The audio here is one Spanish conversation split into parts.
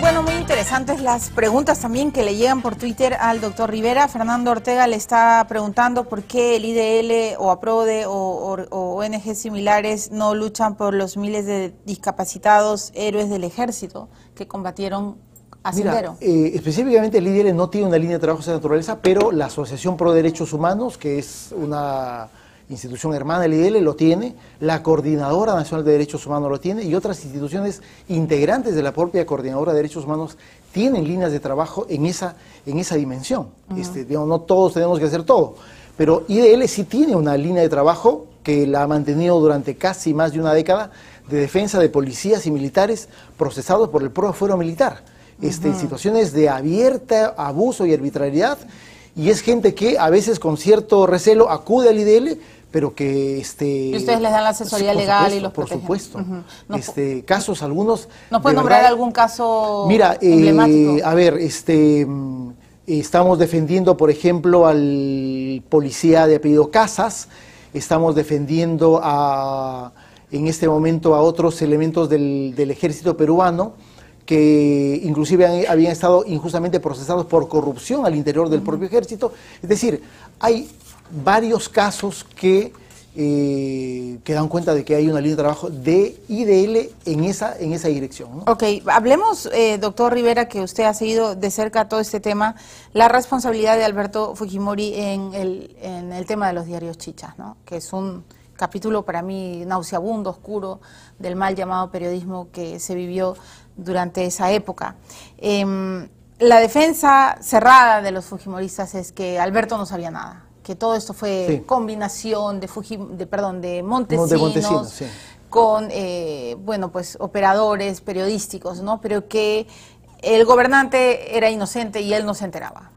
Bueno, muy interesantes las preguntas también que le llegan por Twitter al doctor Rivera. Fernando Ortega le está preguntando por qué el IDL o APRODE o, ONG similares no luchan por los miles de discapacitados héroes del ejército que combatieron a Mira, eh, específicamente el IDL no tiene una línea de trabajo de esa naturaleza, pero la Asociación Pro Derechos Humanos, que es una institución hermana del IDL e lo tiene, la Coordinadora Nacional de Derechos Humanos lo tiene y otras instituciones integrantes de la propia Coordinadora de Derechos Humanos tienen líneas de trabajo en esa, en esa dimensión. este, no todos tenemos que hacer todo, pero IDL sí tiene una línea de trabajo que la ha mantenido durante casi más de una década de defensa de policías y militares procesados por el propio fuero militar. Este, Situaciones de abierta abuso y arbitrariedad y es gente que a veces con cierto recelo acude al IDL pero que este y ustedes les dan la asesoría legal y los por supuesto este, casos algunos nos puede nombrar algún caso mira eh, a ver este mm, estamos defendiendo por ejemplo al policía de apellido Casas estamos defendiendo a en este momento a otros elementos del, ejército peruano que inclusive habían estado injustamente procesados por corrupción al interior del propio ejército. Es decir, hay varios casos que, eh, que dan cuenta de que hay una línea de trabajo de IDL en esa, en esa dirección. Ok, hablemos, eh, doctor Rivera, que usted ha seguido de cerca todo este tema, la responsabilidad de Alberto Fujimori en el, en el tema de los diarios chichas, ¿no? que es un capítulo para mí nauseabundo, oscuro, del mal llamado periodismo que se vivió durante esa época. Em, la defensa cerrada de los fujimoristas es que Alberto no sabía nada, que todo esto fue combinación de, de, perdón, de Montesinos, con eh, bueno, pues, operadores periodísticos, ¿no? pero que el gobernante era inocente y él no se enteraba.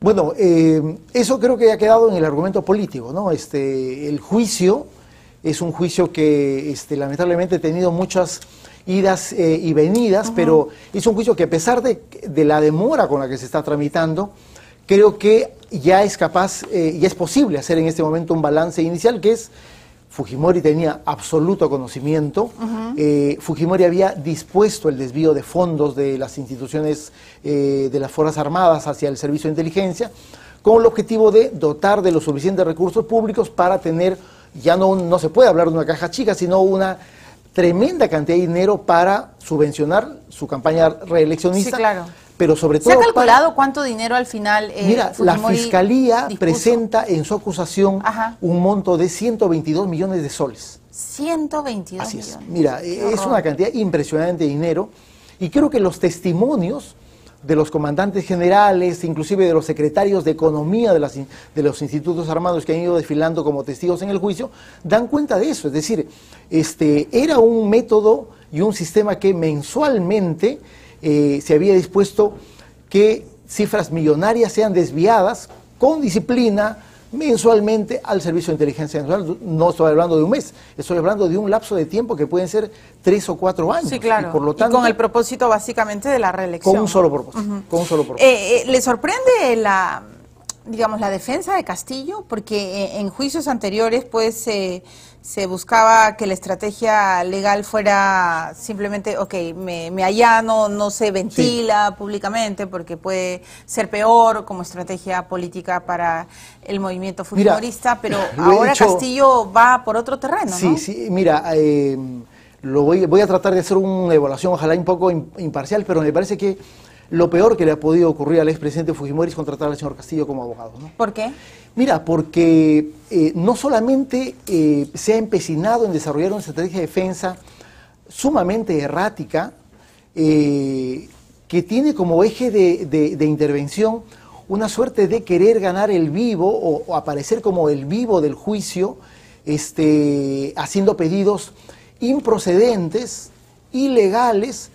Bueno, eh, eso creo que ha quedado en el argumento político, ¿no? Este, el juicio es un juicio que este, lamentablemente ha tenido muchas idas eh, y venidas, pero es un juicio que a pesar de, de, la demora con la que se está tramitando, creo que ya es capaz, eh, ya es posible hacer en este momento un balance inicial que es Fujimori tenía absoluto conocimiento, eh, Fujimori había dispuesto el desvío de fondos de las instituciones eh, de las Fuerzas Armadas hacia el Servicio de Inteligencia, con el objetivo de dotar de los suficientes recursos públicos para tener, ya no, no se puede hablar de una caja chica, sino una tremenda cantidad de dinero para subvencionar su campaña reeleccionista. Sí, claro pero sobre todo... ¿Se ha calculado cuánto dinero al final? Eh, mira, la Fiscalía presenta en su acusación un monto de 122 millones de soles. 122 millones. Mira, es una cantidad impresionante de dinero y creo que los testimonios de los comandantes generales, inclusive de los secretarios de economía de, de, los institutos armados que han ido desfilando como testigos en el juicio, dan cuenta de eso. Es decir, este, era un método y un sistema que mensualmente eh, se había dispuesto que cifras millonarias sean desviadas con disciplina mensualmente al Servicio de Inteligencia Nacional. No estoy hablando de un mes, estoy hablando de un lapso de tiempo que pueden ser tres o cuatro años. Sí, claro. por lo tanto, con el propósito básicamente de la reelección. Con un solo propósito. Eh, eh, ¿Le sorprende la, digamos, la defensa de Castillo? Porque eh, en juicios anteriores, pues, se buscaba que la estrategia legal fuera simplemente, ok, me, me allano, no se ventila públicamente porque puede ser peor como estrategia política para el movimiento futbolista, pero ahora Castillo va por otro terreno, Sí, sí, mira... Eh, lo voy, voy a tratar de hacer una evaluación, ojalá un poco imparcial, pero me parece que lo peor que le ha podido ocurrir al expresidente Fujimori es contratar al señor Castillo como abogado. ¿no? ¿Por qué? Mira, porque eh, no solamente eh, se ha empecinado en desarrollar una estrategia de defensa sumamente errática, eh, que tiene como eje de, intervención una suerte de querer ganar el vivo o, aparecer como el vivo del juicio, este, haciendo pedidos improcedentes, ilegales,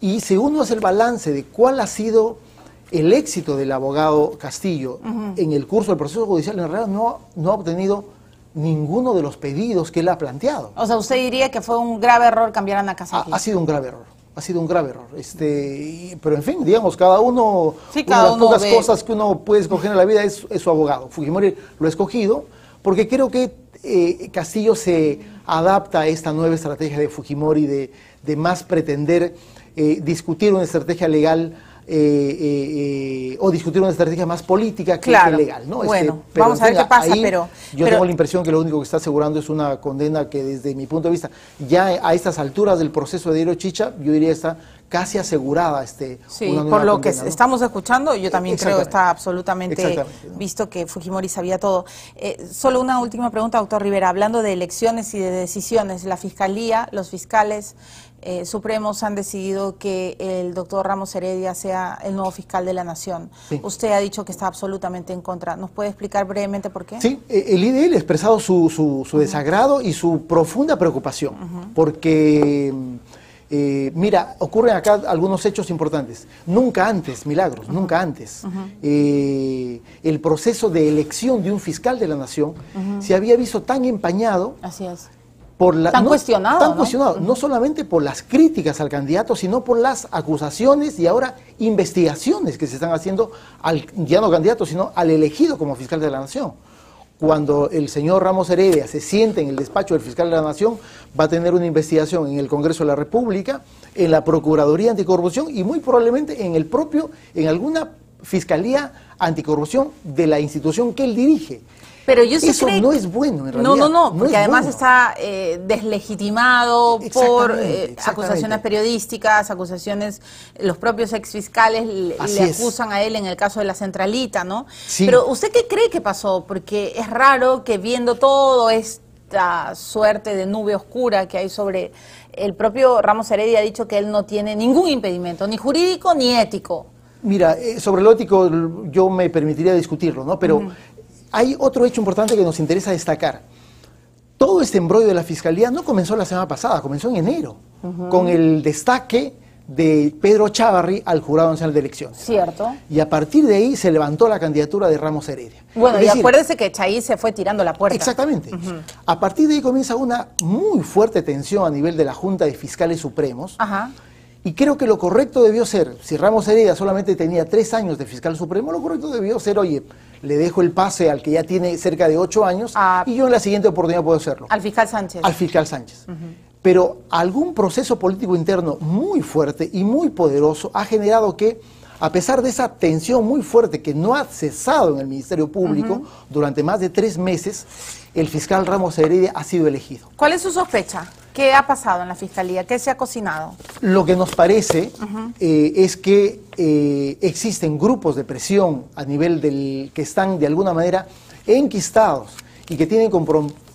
y si uno hace el balance de cuál ha sido el éxito del abogado Castillo en el curso del proceso judicial, en realidad no, no ha obtenido ninguno de los pedidos que él ha planteado. O sea, usted diría que fue un grave error cambiar a Ana Ha, sido un grave error ha sido un grave error. Este, pero en fin, digamos, cada uno, sí, cada de las pocas cosas que uno puede escoger en la vida es, su abogado. Fujimori lo ha escogido porque creo que eh, Castillo se adapta a esta nueva estrategia de Fujimori de, de más pretender eh, discutir una estrategia legal eh, eh, eh, o discutir una estrategia más política que, legal. ¿no? Este, bueno, vamos a ver qué pasa, pero... Yo tengo la impresión que lo único que está asegurando es una condena que desde mi punto de vista, ya a estas alturas del proceso de Hirochicha, Chicha, yo diría está casi asegurada este sí, por lo que estamos escuchando yo también creo está absolutamente visto que Fujimori sabía todo eh, solo una última pregunta doctor Rivera hablando de elecciones y de decisiones la fiscalía los fiscales eh, supremos han decidido que el doctor Ramos Heredia sea el nuevo fiscal de la nación. Usted ha dicho que está absolutamente en contra. ¿Nos puede explicar brevemente por qué? Sí, eh, el IDL e ha expresado su, su, desagrado y su profunda preocupación, porque mm, eh, mira, ocurren acá algunos hechos importantes. Nunca antes, milagros, nunca antes. Eh, el proceso de elección de un fiscal de la nación se había visto tan empañado. tan cuestionado. ¿no? cuestionado, no solamente por las críticas al candidato, sino por las acusaciones y ahora investigaciones que se están haciendo al, ya no candidato, sino al elegido como fiscal de la nación cuando el señor Ramos Heredia se siente en el despacho del fiscal de la Nación, va a tener una investigación en el Congreso de la República, en la Procuraduría Anticorrupción y muy probablemente en el propio, en alguna fiscalía anticorrupción de la institución que él dirige. Pero yo Eso no es bueno, en realidad. No, no, no, porque además está eh, deslegitimado por eh, acusaciones periodísticas, acusaciones, los propios exfiscales le, acusan a él en el caso de la centralita, ¿no? Pero ¿usted qué cree que pasó? Porque es raro que viendo toda esta suerte de nube oscura que hay sobre el propio Ramos Heredia ha dicho que él no tiene ningún impedimento, ni jurídico ni ético. Mira, eh, sobre lo ético yo me permitiría discutirlo, ¿no? Pero hay otro hecho importante que nos interesa destacar. Todo este embrollo de la fiscalía no comenzó la semana pasada, comenzó en enero, con el destaque de Pedro Chavarri al Jurado Nacional de Elecciones. Cierto. Y a partir de ahí se levantó la candidatura de Ramos Heredia. Bueno, y acuérdese que Chaí se fue tirando la puerta. Exactamente. A partir de ahí comienza una muy fuerte tensión a nivel de la Junta de Fiscales Supremos. Ajá. Y creo que lo correcto debió ser, si Ramos Heredia solamente tenía tres años de fiscal supremo, lo correcto debió ser, oye, le dejo el pase al que ya tiene cerca de ocho años ah. y yo en la siguiente oportunidad puedo hacerlo. Al fiscal Sánchez. Al fiscal Sánchez. Pero algún proceso político interno muy fuerte y muy poderoso ha generado que, a pesar de esa tensión muy fuerte que no ha cesado en el Ministerio Público durante más de tres meses, el fiscal Ramos Heredia ha sido elegido. ¿Cuál es su sospecha? ¿Qué ha pasado en la fiscalía? ¿Qué se ha cocinado? Lo que nos parece eh, es que eh, existen grupos de presión a nivel del que están de alguna manera enquistados y que tienen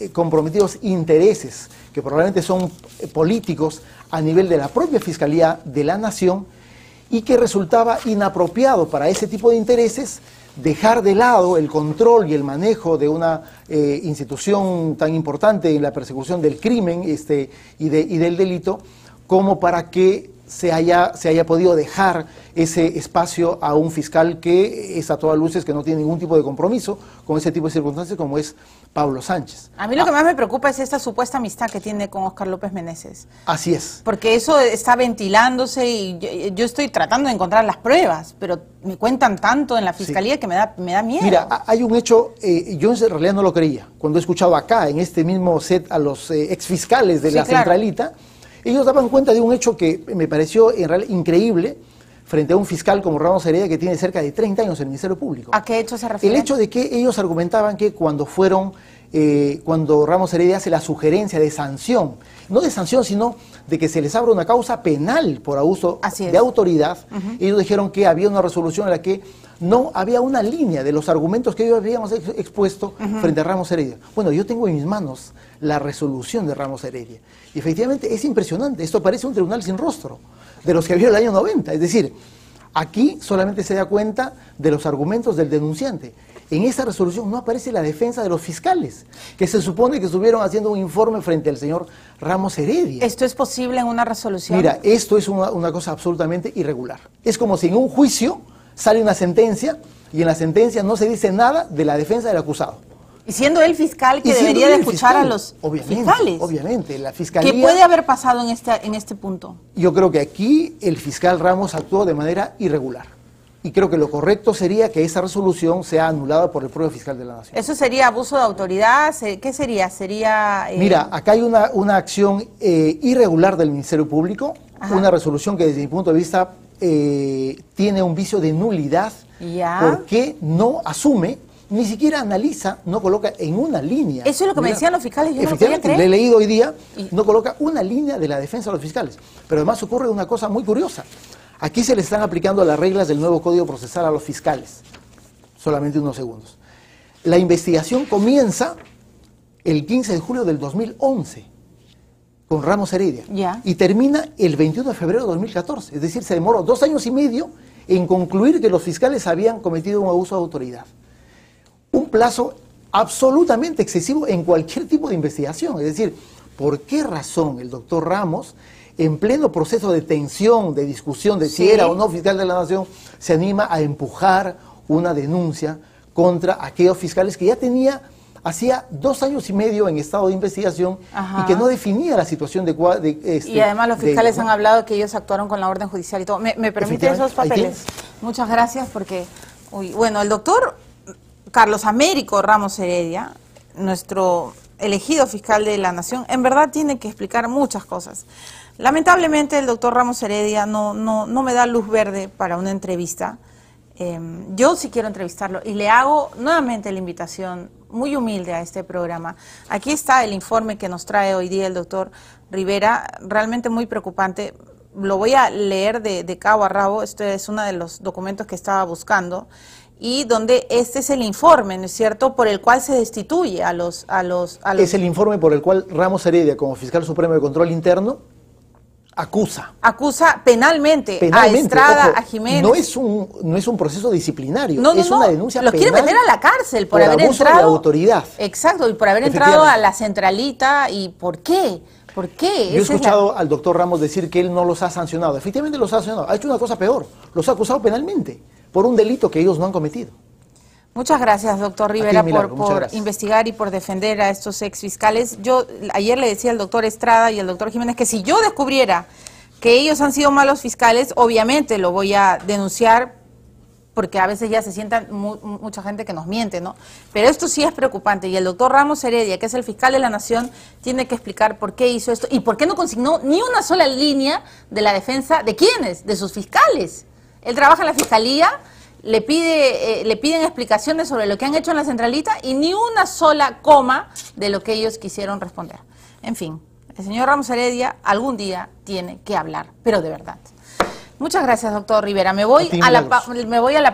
eh, comprometidos intereses que probablemente son políticos a nivel de la propia Fiscalía de la Nación y que resultaba inapropiado para ese tipo de intereses dejar de lado el control y el manejo de una eh, institución tan importante en la persecución del crimen este, y, de, y del delito, como para que se haya, se haya podido dejar ese espacio a un fiscal que es a todas luces, que no tiene ningún tipo de compromiso con ese tipo de circunstancias, como es Pablo Sánchez. A mí lo ah. que más me preocupa es esta supuesta amistad que tiene con Oscar López Meneses. Así es. Porque eso está ventilándose y yo, estoy tratando de encontrar las pruebas, pero me cuentan tanto en la fiscalía que me da, me da miedo. Mira, hay un hecho, eh, yo en realidad no lo creía. Cuando he escuchado acá, en este mismo set, a los ex eh, exfiscales de la centralita, ellos daban cuenta de un hecho que me pareció en realidad increíble frente a un fiscal como Ramos Heredia que tiene cerca de 30 años en el Ministerio Público. ¿A qué hecho se refiere? El hecho de que ellos argumentaban que cuando fueron eh, cuando Ramos Heredia hace la sugerencia de sanción, no de sanción, sino de que se les abra una causa penal por abuso de autoridad, ellos dijeron que había una resolución en la que no había una línea de los argumentos que ellos habíamos expuesto frente a Ramos Heredia. Bueno, yo tengo en mis manos la resolución de Ramos Heredia. Y efectivamente es impresionante, esto parece un tribunal sin rostro, de los que había en el año 90. Es decir, Aquí solamente se da cuenta de los argumentos del denunciante. En esa resolución no aparece la defensa de los fiscales, que se supone que estuvieron haciendo un informe frente al señor Ramos Heredia. ¿Esto es posible en una resolución? Mira, esto es una, una cosa absolutamente irregular. Es como si en un juicio sale una sentencia y en la sentencia no se dice nada de la defensa del acusado. Y siendo él fiscal que debería de escuchar a los obviamente, fiscales. Obviamente, la fiscalía. ¿Qué puede haber pasado en este, en este punto? Yo creo que aquí el fiscal Ramos actuó de manera irregular. Y creo que lo correcto sería que esa resolución sea anulada por el propio fiscal de la Nación. ¿Eso sería abuso de autoridad? ¿Qué sería? sería eh, Mira, acá hay una, una acción eh, irregular del Ministerio Público, una resolución que desde mi punto de vista eh, tiene un vicio de nulidad porque no asume ni siquiera analiza, no coloca en una línea. Eso es lo que me decían los fiscales, yo no Le he leído hoy día, no coloca una línea de la defensa de los fiscales. Pero además ocurre una cosa muy curiosa. Aquí se le están aplicando las reglas del nuevo Código Procesal a los fiscales. Solamente unos segundos. La investigación comienza el 15 de julio del 2011 con Ramos Heredia y termina el 21 de febrero de 2014. Es decir, se demoró dos años y medio en concluir que los fiscales habían cometido un abuso de autoridad un plazo absolutamente excesivo en cualquier tipo de investigación. Es decir, ¿por qué razón el doctor Ramos, en pleno proceso de tensión, de discusión de si era o no fiscal de la Nación, se anima a empujar una denuncia contra aquellos fiscales que ya tenía hacía dos años y medio en estado de investigación y que no definía la situación de... Este, y además los fiscales han hablado que ellos actuaron con la orden judicial y todo. ¿Me, me permite esos papeles? Muchas gracias porque... bueno, el doctor Carlos Américo Ramos Heredia, nuestro elegido fiscal de la Nación, en verdad tiene que explicar muchas cosas. Lamentablemente el doctor Ramos Heredia no, no, no me da luz verde para una entrevista. Em, yo sí quiero entrevistarlo y le hago nuevamente la invitación muy humilde a este programa. Aquí está el informe que nos trae hoy día el doctor Rivera, realmente muy preocupante. Lo voy a leer de, cabo a rabo, este es uno de los documentos que estaba buscando y donde este es el informe, ¿no es cierto?, por el cual se destituye a los, a los... A los... Es el informe por el cual Ramos Heredia, como fiscal supremo de control interno, acusa. Acusa penalmente, a Estrada, a Jiménez. No es un, no es un proceso disciplinario, no, es una denuncia Los quiere meter a la cárcel por, por haber abuso entrado... de autoridad. Exacto, y por haber entrado a la centralita, ¿y por qué?, ¿Por qué? Yo he escuchado al doctor Ramos decir que él no los ha sancionado. Efectivamente los ha sancionado. Ha hecho una cosa peor. Los ha acusado penalmente por un delito que ellos no han cometido. Muchas gracias, doctor Rivera, por, investigar y por defender a estos ex fiscales. Yo ayer le decía al doctor Estrada y al doctor Jiménez que si yo descubriera que ellos han sido malos fiscales, obviamente lo voy a denunciar porque a veces ya se sientan mucha gente que nos miente, ¿no? Pero esto sí es preocupante y el doctor Ramos Heredia, que es el fiscal de la Nación, tiene que explicar por qué hizo esto y por qué no consignó ni una sola línea de la defensa de quiénes, de sus fiscales. Él trabaja en la fiscalía, le, pide, eh, le piden explicaciones sobre lo que han hecho en la centralita y ni una sola coma de lo que ellos quisieron responder. En fin, el señor Ramos Heredia algún día tiene que hablar, pero de verdad. Muchas gracias, doctor Rivera. Me voy, a, la,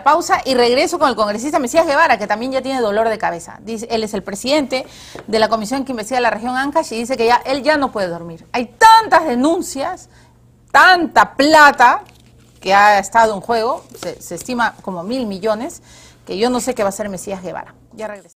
pausa y regreso con el congresista Mesías Guevara, que también ya tiene dolor de cabeza. él es el presidente de la comisión que investiga la región Ancash y dice que ya él ya no puede dormir. Hay tantas denuncias, tanta plata que ha estado en juego, se, estima como mil millones, que yo no sé qué va a hacer Mesías Guevara. Ya regresé.